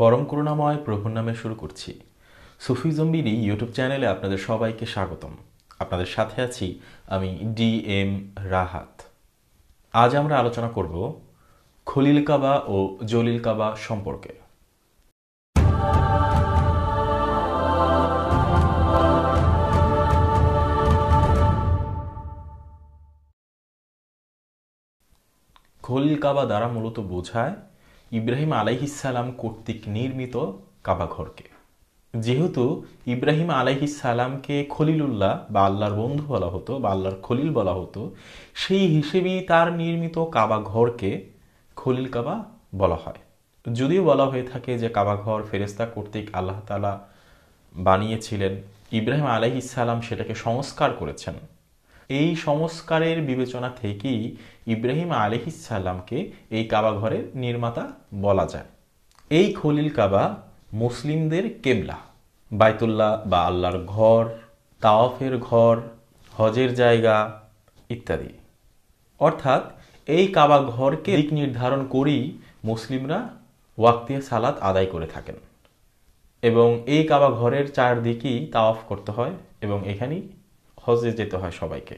পরম করুণাময় প্রভুর নামে শুরু করছি সুফি জম্বিরি ইউটিউব চ্যানেলে আপনাদের সবাইকে স্বাগতম আপনাদের সাথে আছি আমি ডি এম রাহাত আজ আমরা আলোচনা করব খলিল কাবা ও জলিল কাবা সম্পর্কে খলিল কাবা দ্বারা মূলত বোঝায় ইব্রাহিম আলাইহিসালাম কর্তৃক নির্মিত কাবাঘরকে যেহেতু ইব্রাহিম আলাইহিসালামকে খলিলুল্লাহ বা আল্লাহর বন্ধু বলা হতো বা আল্লাহর খলিল বলা হতো সেই হিসেবেই তার নির্মিত কাবা ঘরকে খলিল কাবা বলা হয় যদিও বলা হয়ে থাকে যে কাবাঘর ফেরেস্তা কর্তৃক আল্লাহ তালা বানিয়েছিলেন ইব্রাহিম আলাইহিসালাম সেটাকে সংস্কার করেছেন এই সংস্কারের বিবেচনা থেকেই ইব্রাহিম আলিহিসাল্লামকে এই কাবা ঘরের নির্মাতা বলা যায় এই খলিল কাবা মুসলিমদের কেবলা বাইতুল্লাহ বা আল্লাহর ঘর তাওয়াফের ঘর হজের জায়গা ইত্যাদি অর্থাৎ এই কাবা ঘরকে দিক নির্ধারণ করেই মুসলিমরা ওয়াক্তিয়া সালাত আদায় করে থাকেন এবং এই কাবা ঘরের চারদিকেই তাওয়াফ করতে হয় এবং এখানেই হজে যেতে হয় সবাইকে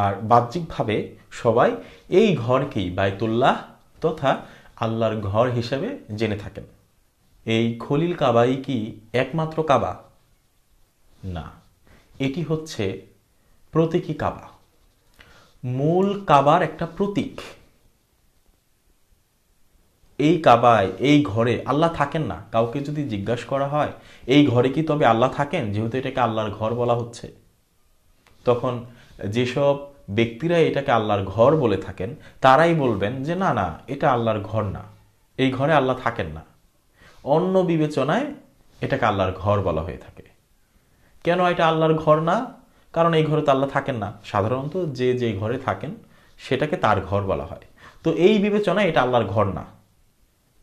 আর বাহ্যিকভাবে সবাই এই ঘরকেই বায়তুল্লাহ তথা আল্লাহর ঘর হিসেবে জেনে থাকেন এই খলিল কাবাই কি একমাত্র কাবা না এটি হচ্ছে প্রতীকী কাবা মূল কাবার একটা প্রতীক এই কাবায় এই ঘরে আল্লাহ থাকেন না কাউকে যদি জিজ্ঞাসা করা হয় এই ঘরে কি তবে আল্লাহ থাকেন যেহেতু এটাকে আল্লাহর ঘর বলা হচ্ছে তখন যেসব ব্যক্তিরা এটাকে আল্লাহর ঘর বলে থাকেন তারাই বলবেন যে না না এটা আল্লাহর ঘর না এই ঘরে আল্লাহ থাকেন না অন্য বিবেচনায় এটাকে আল্লাহর ঘর বলা হয়ে থাকে কেন এটা আল্লাহর ঘর না কারণ এই ঘরে তো আল্লাহ থাকেন না সাধারণত যে যে ঘরে থাকেন সেটাকে তার ঘর বলা হয় তো এই বিবেচনায় এটা আল্লাহর ঘর না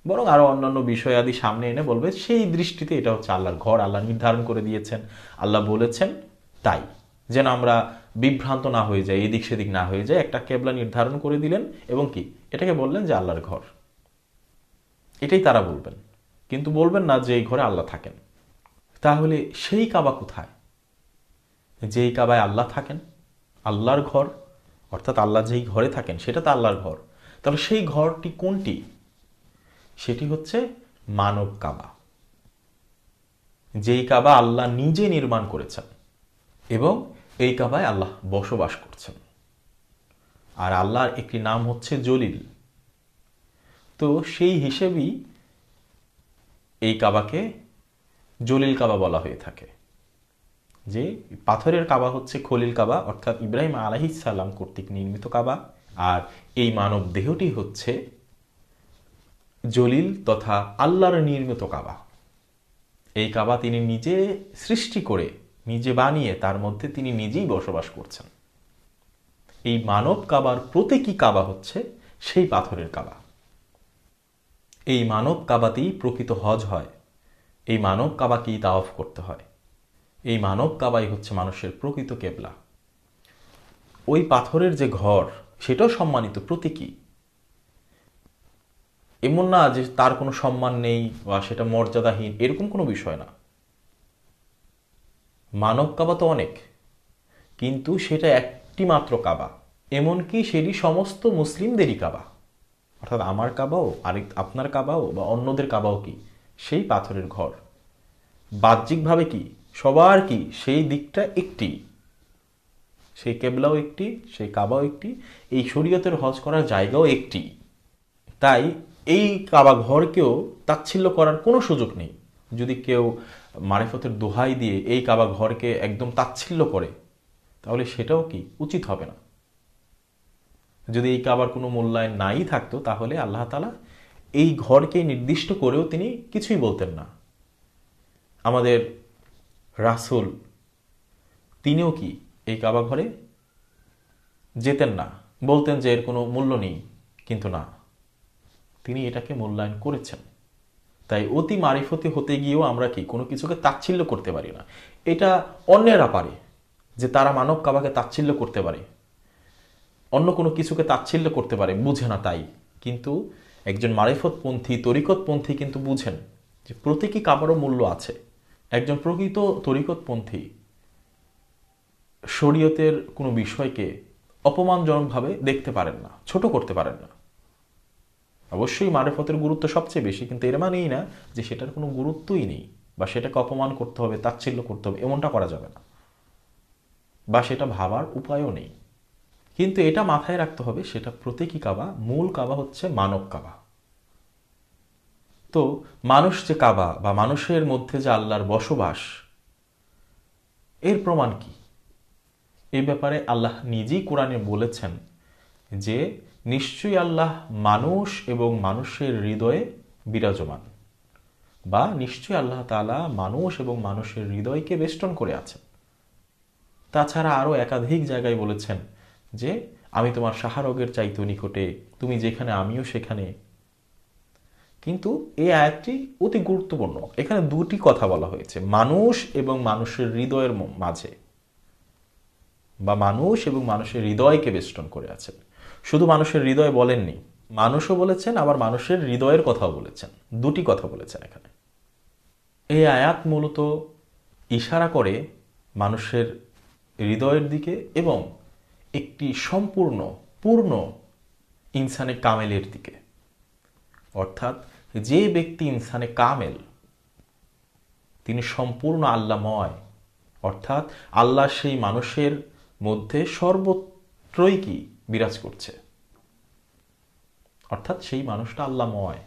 বরং আরও অন্যান্য বিষয় আদি সামনে এনে বলবে সেই দৃষ্টিতে এটা হচ্ছে আল্লাহর ঘর আল্লাহ নির্ধারণ করে দিয়েছেন আল্লাহ বলেছেন তাই যেন আমরা বিভ্রান্ত না হয়ে যাই এদিক সেদিক না হয়ে যায় একটা কেবলা নির্ধারণ করে দিলেন এবং কি এটাকে বললেন যে আল্লাহর ঘর এটাই তারা বলবেন কিন্তু বলবেন না যে এই ঘরে আল্লাহ থাকেন তাহলে সেই কাবা কোথায় যেই কাবায় আল্লাহ থাকেন আল্লাহর ঘর অর্থাৎ আল্লাহ যেই ঘরে থাকেন সেটা তো আল্লাহর ঘর তাহলে সেই ঘরটি কোনটি সেটি হচ্ছে মানব কাবা যেই কাবা আল্লাহ নিজে নির্মাণ করেছেন এবং এই কাবায় আল্লাহ বসবাস করছেন আর আল্লাহর একটি নাম হচ্ছে জলিল তো সেই হিসেবেই এই কাবাকে জলিল কাবা বলা হয়ে থাকে যে পাথরের কাবা হচ্ছে খলিল কাবা অর্থাৎ ইব্রাহিম সালাম কর্তৃক নির্মিত কাবা আর এই মানব দেহটি হচ্ছে জলিল তথা আল্লাহর নির্মিত কাবা এই কাবা তিনি নিজে সৃষ্টি করে নিজে বানিয়ে তার মধ্যে তিনি নিজেই বসবাস করছেন এই মানব কাবার প্রতীকী কাবা হচ্ছে সেই পাথরের কাবা এই মানব কাবাতেই প্রকৃত হজ হয় এই মানব কাবাকেই তাওফ করতে হয় এই মানব কাবাই হচ্ছে মানুষের প্রকৃত কেবলা ওই পাথরের যে ঘর সেটাও সম্মানিত প্রতীকী এমন না যে তার কোনো সম্মান নেই বা সেটা মর্যাদাহীন এরকম কোনো বিষয় না মানব কাবা তো অনেক কিন্তু সেটা একটি মাত্র কাবা এমনকি সেটি সমস্ত মুসলিমদেরই কাবা অর্থাৎ আমার কাবাও আরেক আপনার কাবাও বা অন্যদের কাবাও কি সেই পাথরের ঘর বাহ্যিকভাবে কি সবার কি সেই দিকটা একটি সেই কেবলাও একটি সেই কাবাও একটি এই শরীয়তের হজ করার জায়গাও একটি তাই এই কাবা ঘরকেও তাচ্ছিল্য করার কোনো সুযোগ নেই যদি কেউ মারিফতের দোহাই দিয়ে এই কাবা ঘরকে একদম তাচ্ছিল্য করে তাহলে সেটাও কি উচিত হবে না যদি এই কাবার কোনো মূল্যায়ন নাই থাকতো তাহলে আল্লাহ তালা এই ঘরকে নির্দিষ্ট করেও তিনি কিছুই বলতেন না আমাদের রাসুল তিনিও কি এই কাবা ঘরে যেতেন না বলতেন যে এর কোনো মূল্য নেই কিন্তু না তিনি এটাকে মূল্যায়ন করেছেন তাই অতি মারিফতি হতে গিয়েও আমরা কি কোনো কিছুকে তাচ্ছিল্য করতে পারি না এটা অন্যেরা পারে যে তারা মানব কাবাকে তাচ্ছিল্য করতে পারে অন্য কোনো কিছুকে তাচ্ছিল্য করতে পারে বুঝে না তাই কিন্তু একজন মারিফতপন্থী তরিকতপন্থী কিন্তু বুঝেন যে প্রতীকী কাবারও মূল্য আছে একজন প্রকৃত তরিকতপন্থী শরীয়তের কোনো বিষয়কে অপমানজনকভাবে দেখতে পারেন না ছোট করতে পারেন না অবশ্যই মারেফতের গুরুত্ব সবচেয়ে বেশি কিন্তু এর মানেই না যে সেটার কোনো গুরুত্বই নেই বা সেটাকে অপমান করতে হবে তাচ্ছিল্য করতে হবে এমনটা করা যাবে না বা সেটা ভাবার উপায়ও নেই কিন্তু এটা মাথায় রাখতে হবে সেটা প্রতীকী কাবা মূল কাবা হচ্ছে মানব কাবা তো মানুষ যে কাবা বা মানুষের মধ্যে যে আল্লাহর বসবাস এর প্রমাণ কি এই ব্যাপারে আল্লাহ নিজেই কোরআনে বলেছেন যে নিশ্চয়ই আল্লাহ মানুষ এবং মানুষের হৃদয়ে বিরাজমান বা নিশ্চয়ই আল্লাহ তালা মানুষ এবং মানুষের হৃদয়কে বেষ্টন করে আছেন তাছাড়া আরও একাধিক জায়গায় বলেছেন যে আমি তোমার সাহারগের চাইতো নিকটে তুমি যেখানে আমিও সেখানে কিন্তু এই আয়াতটি অতি গুরুত্বপূর্ণ এখানে দুটি কথা বলা হয়েছে মানুষ এবং মানুষের হৃদয়ের মাঝে বা মানুষ এবং মানুষের হৃদয়কে বেষ্টন করে আছেন শুধু মানুষের হৃদয় বলেননি মানুষও বলেছেন আবার মানুষের হৃদয়ের কথাও বলেছেন দুটি কথা বলেছেন এখানে এই আয়াত মূলত ইশারা করে মানুষের হৃদয়ের দিকে এবং একটি সম্পূর্ণ পূর্ণ ইনসানে কামেলের দিকে অর্থাৎ যে ব্যক্তি ইনসানে কামেল তিনি সম্পূর্ণ আল্লাময় অর্থাৎ আল্লাহ সেই মানুষের মধ্যে সর্বত্রই কি বিরাজ করছে অর্থাৎ সেই মানুষটা আল্লাময়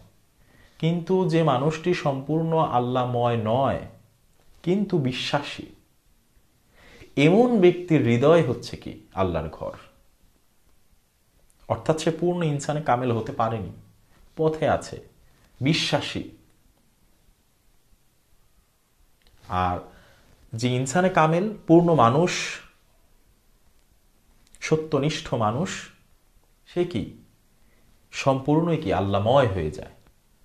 কিন্তু যে মানুষটি সম্পূর্ণ আল্লাময় নয় কিন্তু বিশ্বাসী এমন ব্যক্তির হৃদয় হচ্ছে কি আল্লাহর ঘর অর্থাৎ সে পূর্ণ ইনসানে কামেল হতে পারেনি পথে আছে বিশ্বাসী আর যে ইনসানে কামেল পূর্ণ মানুষ সত্যনিষ্ঠ মানুষ সে কি সম্পূর্ণই কি আল্লাময় হয়ে যায়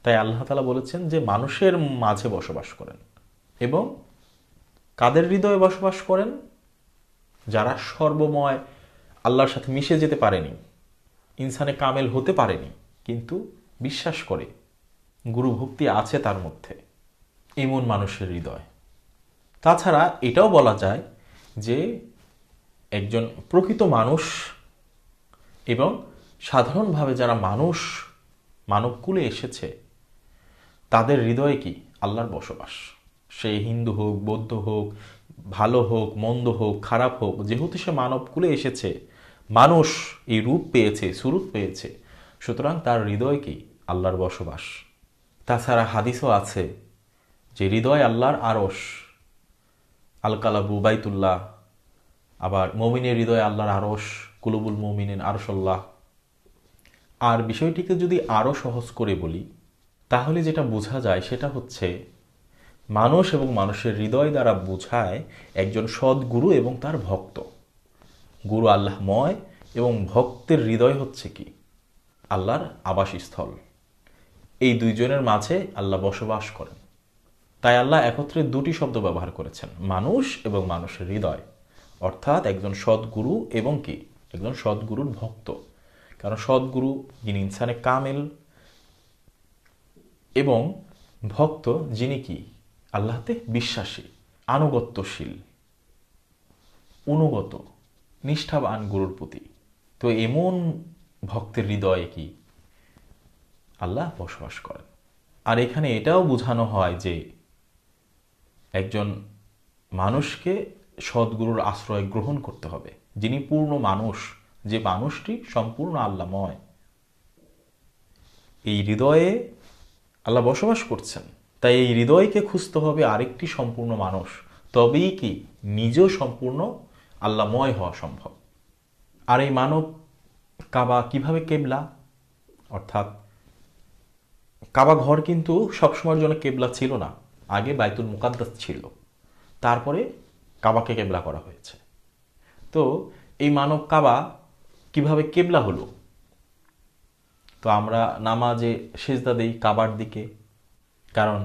তাই আল্লাহ তালা বলেছেন যে মানুষের মাঝে বসবাস করেন এবং কাদের হৃদয়ে বসবাস করেন যারা সর্বময় আল্লাহর সাথে মিশে যেতে পারেনি ইনসানে কামেল হতে পারেনি কিন্তু বিশ্বাস করে গুরু ভক্তি আছে তার মধ্যে এমন মানুষের হৃদয় তাছাড়া এটাও বলা যায় যে একজন প্রকৃত মানুষ এবং সাধারণভাবে যারা মানুষ মানবকুলে এসেছে তাদের হৃদয়ে কি আল্লাহর বসবাস সে হিন্দু হোক বৌদ্ধ হোক ভালো হোক মন্দ হোক খারাপ হোক যেহেতু সে মানবকুলে এসেছে মানুষ এই রূপ পেয়েছে সুরূপ পেয়েছে সুতরাং তার হৃদয় কি আল্লাহর বসবাস তাছাড়া হাদিসও আছে যে হৃদয় আল্লাহর আরস আলকালাবু বাইতুল্লাহ আবার মমিনের হৃদয়ে আল্লাহর আরস কুলুবুল মমিনের আরসল্লাহ আর বিষয়টিকে যদি আরও সহজ করে বলি তাহলে যেটা বোঝা যায় সেটা হচ্ছে মানুষ এবং মানুষের হৃদয় দ্বারা বোঝায় একজন সদ্গুরু এবং তার ভক্ত গুরু আল্লাহময় এবং ভক্তের হৃদয় হচ্ছে কি আল্লাহর আবাসস্থল এই দুইজনের মাঝে আল্লাহ বসবাস করেন তাই আল্লাহ একত্রে দুটি শব্দ ব্যবহার করেছেন মানুষ এবং মানুষের হৃদয় অর্থাৎ একজন সদ্গুরু এবং কি একজন সদ্গুরুর ভক্ত কারণ সদ্গুরু যিনি ইনসানে কামেল এবং ভক্ত যিনি কি আল্লাহতে বিশ্বাসী আনুগত্যশীল অনুগত নিষ্ঠাবান গুরুর প্রতি তো এমন ভক্তের হৃদয়ে কি আল্লাহ বসবাস করেন আর এখানে এটাও বোঝানো হয় যে একজন মানুষকে সদ্গুরুর আশ্রয় গ্রহণ করতে হবে যিনি পূর্ণ মানুষ যে মানুষটি সম্পূর্ণ আল্লাময় এই হৃদয়ে আল্লাহ বসবাস করছেন তাই এই হৃদয়কে খুঁজতে হবে আরেকটি সম্পূর্ণ মানুষ তবেই কি নিজেও সম্পূর্ণ আল্লাময় হওয়া সম্ভব আর এই মানব কাবা কিভাবে কেবলা অর্থাৎ কাবা ঘর কিন্তু সবসময়ের জন্য কেবলা ছিল না আগে বাইতুল মুকাদ্দাস ছিল তারপরে কাবাকে কেবলা করা হয়েছে তো এই মানব কাবা কিভাবে কেবলা হলো তো আমরা নামাজে সেজদা দেই কাবার দিকে কারণ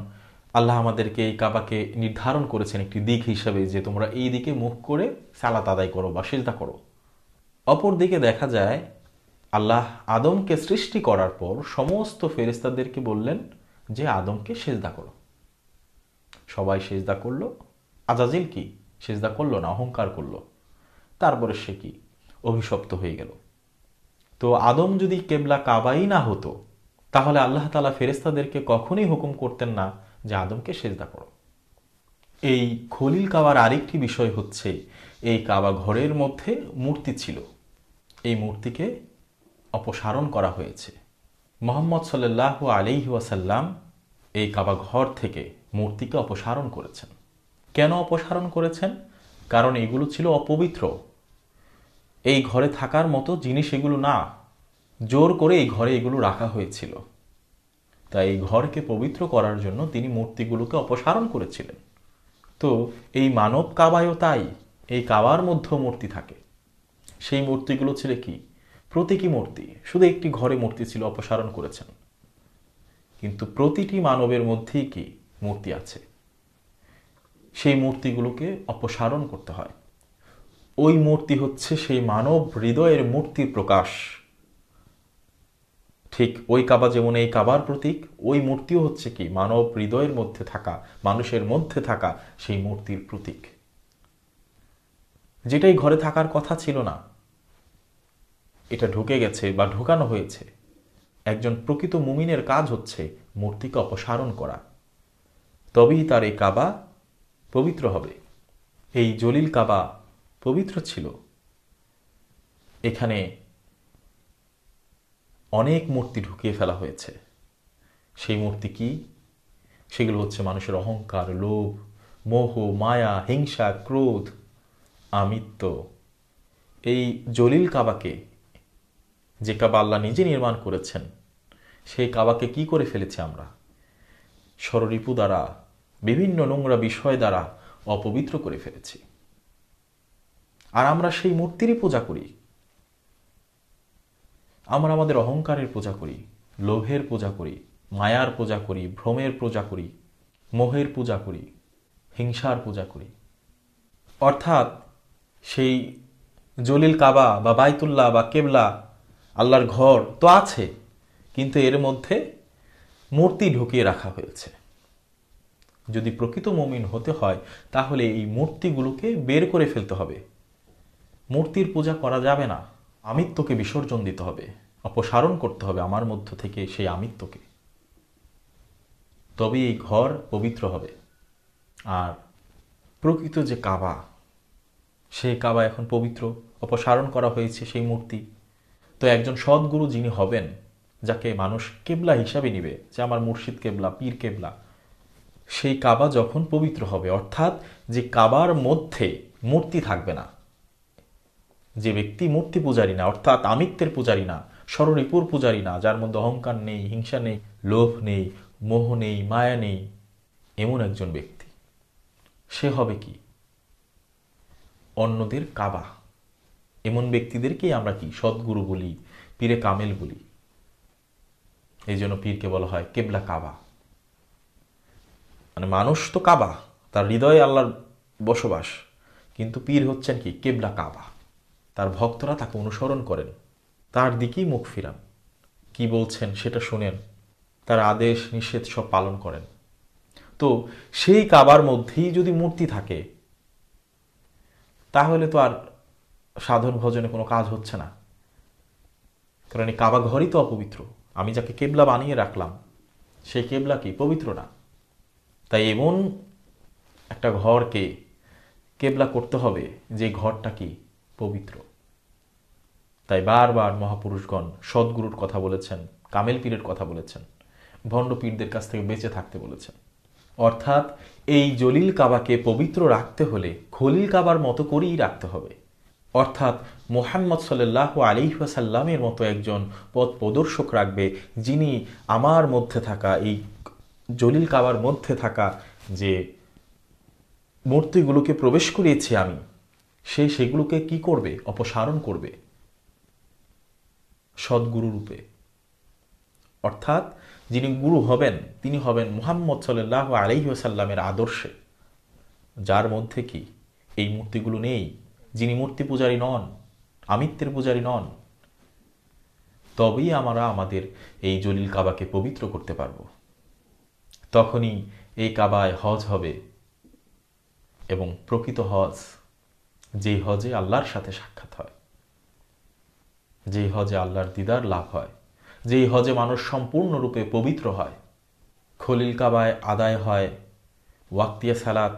আল্লাহ আমাদেরকে এই কাবাকে নির্ধারণ করেছেন একটি দিক হিসাবে যে তোমরা এই দিকে মুখ করে সালাত আদায় করো বা সেজদা করো অপর দিকে দেখা যায় আল্লাহ আদমকে সৃষ্টি করার পর সমস্ত ফেরিস্তাদেরকে বললেন যে আদমকে সেজদা করো সবাই সেজদা করলো আজাজিল কি সেজদা করলো না অহংকার করলো তারপরে সে কি অভিশপ্ত হয়ে গেল তো আদম যদি কেবলা কাবাই না হতো তাহলে আল্লাহ তালা ফেরেস্তাদেরকে কখনোই হুকুম করতেন না যে আদমকে সেজদা করো এই খলিল কাবার আরেকটি বিষয় হচ্ছে এই কাবা ঘরের মধ্যে মূর্তি ছিল এই মূর্তিকে অপসারণ করা হয়েছে মোহাম্মদ সাল্লাহ আলিহাসাল্লাম এই কাবা ঘর থেকে মূর্তিকে অপসারণ করেছেন কেন অপসারণ করেছেন কারণ এগুলো ছিল অপবিত্র এই ঘরে থাকার মতো জিনিস এগুলো না জোর করে এই ঘরে এগুলো রাখা হয়েছিল তাই এই ঘরকে পবিত্র করার জন্য তিনি মূর্তিগুলোকে অপসারণ করেছিলেন তো এই মানব কাবায়ও তাই এই কাবার মধ্যেও মূর্তি থাকে সেই মূর্তিগুলো ছিল কি প্রতীকী মূর্তি শুধু একটি ঘরে মূর্তি ছিল অপসারণ করেছেন কিন্তু প্রতিটি মানবের মধ্যেই কি মূর্তি আছে সেই মূর্তিগুলোকে অপসারণ করতে হয় ওই মূর্তি হচ্ছে সেই মানব হৃদয়ের মূর্তি প্রকাশ ঠিক ওই কাবা যেমন এই কাবার প্রতীক ওই মূর্তিও হচ্ছে কি মানব হৃদয়ের মধ্যে থাকা মানুষের মধ্যে থাকা সেই মূর্তির প্রতীক যেটাই ঘরে থাকার কথা ছিল না এটা ঢুকে গেছে বা ঢোকানো হয়েছে একজন প্রকৃত মুমিনের কাজ হচ্ছে মূর্তিকে অপসারণ করা তবেই তার এই কাবা পবিত্র হবে এই জলিল কাবা পবিত্র ছিল এখানে অনেক মূর্তি ঢুকিয়ে ফেলা হয়েছে সেই মূর্তি কি সেগুলো হচ্ছে মানুষের অহংকার লোভ মোহ মায়া হিংসা ক্রোধ আমিত্ব এই জলিল কাবাকে যে কাবা আল্লাহ নিজে নির্মাণ করেছেন সেই কাবাকে কি করে ফেলেছি আমরা স্বররিপু দ্বারা বিভিন্ন নোংরা বিষয় দ্বারা অপবিত্র করে ফেলেছি আর আমরা সেই মূর্তিরই পূজা করি আমরা আমাদের অহংকারের পূজা করি লোভের পূজা করি মায়ার পূজা করি ভ্রমের পূজা করি মোহের পূজা করি হিংসার পূজা করি অর্থাৎ সেই জলিল কাবা বা বাইতুল্লাহ বা কেবলা আল্লাহর ঘর তো আছে কিন্তু এর মধ্যে মূর্তি ঢুকিয়ে রাখা হয়েছে যদি প্রকৃত মমিন হতে হয় তাহলে এই মূর্তিগুলোকে বের করে ফেলতে হবে মূর্তির পূজা করা যাবে না আমিত্বকে বিসর্জন দিতে হবে অপসারণ করতে হবে আমার মধ্য থেকে সেই আমিত্বকে তবে এই ঘর পবিত্র হবে আর প্রকৃত যে কাবা সে কাবা এখন পবিত্র অপসারণ করা হয়েছে সেই মূর্তি তো একজন সদ্গুরু যিনি হবেন যাকে মানুষ কেবলা হিসাবে নিবে যে আমার মুর্শিদ কেবলা পীর কেবলা সেই কাবা যখন পবিত্র হবে অর্থাৎ যে কাবার মধ্যে মূর্তি থাকবে না যে ব্যক্তি মূর্তি পূজারী না অর্থাৎ আমিত্বের পূজারী না স্মরণীপুর পূজারী না যার মধ্যে অহংকার নেই হিংসা নেই লোভ নেই মোহ নেই মায়া নেই এমন একজন ব্যক্তি সে হবে কি অন্যদের কাবা এমন ব্যক্তিদেরকেই আমরা কি সদ্গুরু বলি পীরে কামেল বলি এই জন্য পীরকে বলা হয় কেবলা কাবা মানে মানুষ তো কাবা তার হৃদয়ে আল্লাহর বসবাস কিন্তু পীর হচ্ছেন কি কেবলা কাবা তার ভক্তরা তাকে অনুসরণ করেন তার দিকেই মুখ ফিরান কি বলছেন সেটা শোনেন তার আদেশ নিষেধ সব পালন করেন তো সেই কাবার মধ্যেই যদি মূর্তি থাকে তাহলে তো আর সাধন ভজনে কোনো কাজ হচ্ছে না কারণ এই কাবা ঘরই তো অপবিত্র আমি যাকে কেবলা বানিয়ে রাখলাম সেই কেবলা কি পবিত্র না তাই এমন একটা ঘরকে কেবলা করতে হবে যে ঘরটা কি পবিত্র তাই বারবার মহাপুরুষগণ সদ্গুরুর কথা বলেছেন কামেল পীরের কথা বলেছেন ভণ্ড পীরদের কাছ থেকে বেঁচে থাকতে বলেছেন অর্থাৎ এই জলিল কাবাকে পবিত্র রাখতে হলে খলিল কাবার মতো করেই রাখতে হবে অর্থাৎ মোহাম্মদ সাল্লাহ আলি আলিহাসাল্লামের মতো একজন পথ প্রদর্শক রাখবে যিনি আমার মধ্যে থাকা এই জলিল কাবার মধ্যে থাকা যে মূর্তিগুলোকে প্রবেশ করিয়েছি আমি সে সেগুলোকে কি করবে অপসারণ করবে সদ্গুরু রূপে অর্থাৎ যিনি গুরু হবেন তিনি হবেন মুহাম্মদ সাল্লাহ আসাল্লামের আদর্শে যার মধ্যে কি এই মূর্তিগুলো নেই যিনি মূর্তি পূজারী নন আমিত্বের পূজারী নন তবেই আমরা আমাদের এই জলিল কাবাকে পবিত্র করতে পারবো তখনই এই কাবায় হজ হবে এবং প্রকৃত হজ যেই হজে আল্লাহর সাথে সাক্ষাৎ হয় যেই হজে আল্লাহর দিদার লাভ হয় যেই হজে মানুষ সম্পূর্ণরূপে পবিত্র হয় খলিল কাবায় আদায় হয় ওয়াক্তিয়া সালাত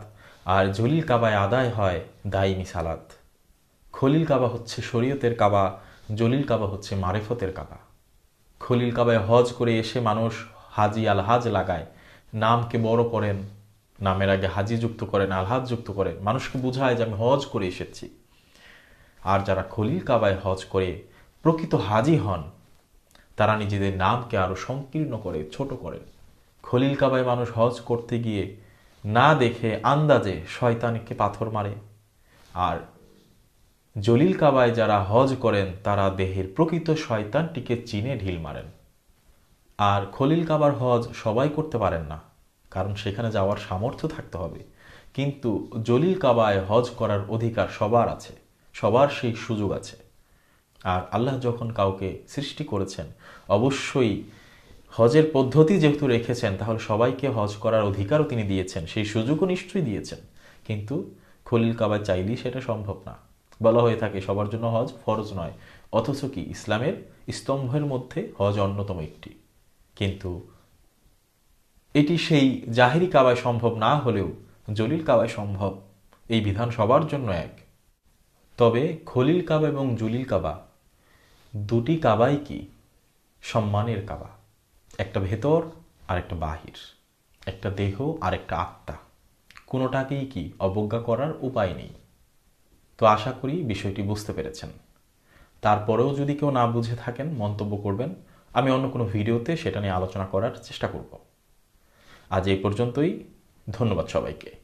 আর জলিল কাবায় আদায় হয় দাইমি সালাত খলিল কাবা হচ্ছে শরীয়তের কাবা জলিল কাবা হচ্ছে মারেফতের কাবা খলিল কাবায় হজ করে এসে মানুষ হাজি আল হাজ লাগায় নামকে বড় করেন নামের আগে হাজি যুক্ত করেন আলহাদ যুক্ত করেন মানুষকে বোঝায় যে আমি হজ করে এসেছি আর যারা খলিল কাবায় হজ করে প্রকৃত হাজি হন তারা নিজেদের নামকে আরও সংকীর্ণ করে ছোট করেন খলিল কাবায় মানুষ হজ করতে গিয়ে না দেখে আন্দাজে শয়তানকে পাথর মারে আর জলিল কাবায় যারা হজ করেন তারা দেহের প্রকৃত শয়তানটিকে চিনে ঢিল মারেন আর খলিল কাবার হজ সবাই করতে পারেন না কারণ সেখানে যাওয়ার সামর্থ্য থাকতে হবে কিন্তু জলিল কাবায় হজ করার অধিকার সবার আছে সবার সেই সুযোগ আছে আর আল্লাহ যখন কাউকে সৃষ্টি করেছেন অবশ্যই হজের পদ্ধতি যেহেতু রেখেছেন তাহলে সবাইকে হজ করার অধিকারও তিনি দিয়েছেন সেই সুযোগও নিশ্চয়ই দিয়েছেন কিন্তু খলিল কাবা চাইলেই সেটা সম্ভব না বলা হয়ে থাকে সবার জন্য হজ ফরজ নয় অথচ কি ইসলামের স্তম্ভের মধ্যে হজ অন্যতম একটি কিন্তু এটি সেই জাহেরি কাবায় সম্ভব না হলেও জলিল কাবায় সম্ভব এই বিধান সবার জন্য এক তবে খলিল কাবা এবং জলিল কাবা দুটি কাবাই কি সম্মানের কাবা একটা ভেতর আর একটা বাহির একটা দেহ আর একটা আত্মা কোনোটাকেই কি অবজ্ঞা করার উপায় নেই তো আশা করি বিষয়টি বুঝতে পেরেছেন তারপরেও যদি কেউ না বুঝে থাকেন মন্তব্য করবেন আমি অন্য কোনো ভিডিওতে সেটা নিয়ে আলোচনা করার চেষ্টা করব আজ এই পর্যন্তই ধন্যবাদ সবাইকে